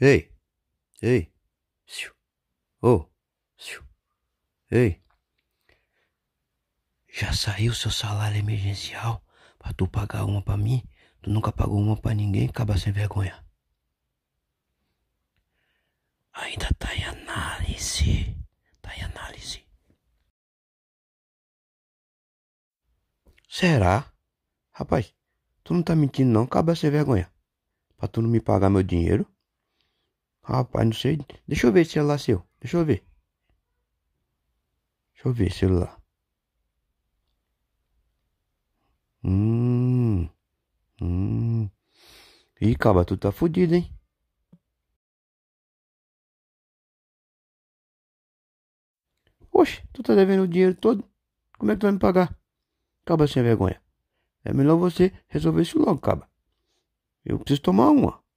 Ei! Ei! Siu! Oh! Siu! Ei! Já saiu seu salário emergencial pra tu pagar uma pra mim? Tu nunca pagou uma pra ninguém, acaba sem vergonha. Ainda tá em análise. Tá em análise. Será? Rapaz, tu não tá mentindo não, acaba sem vergonha. Pra tu não me pagar meu dinheiro? Rapaz, não sei. Deixa eu ver esse celular seu. Deixa eu ver. Deixa eu ver celular. Hum. Hum. Ih, caba, tu tá fudido, hein? Oxe, tu tá devendo o dinheiro todo? Como é que tu vai me pagar? Caba sem vergonha. É melhor você resolver isso logo, caba. Eu preciso tomar uma.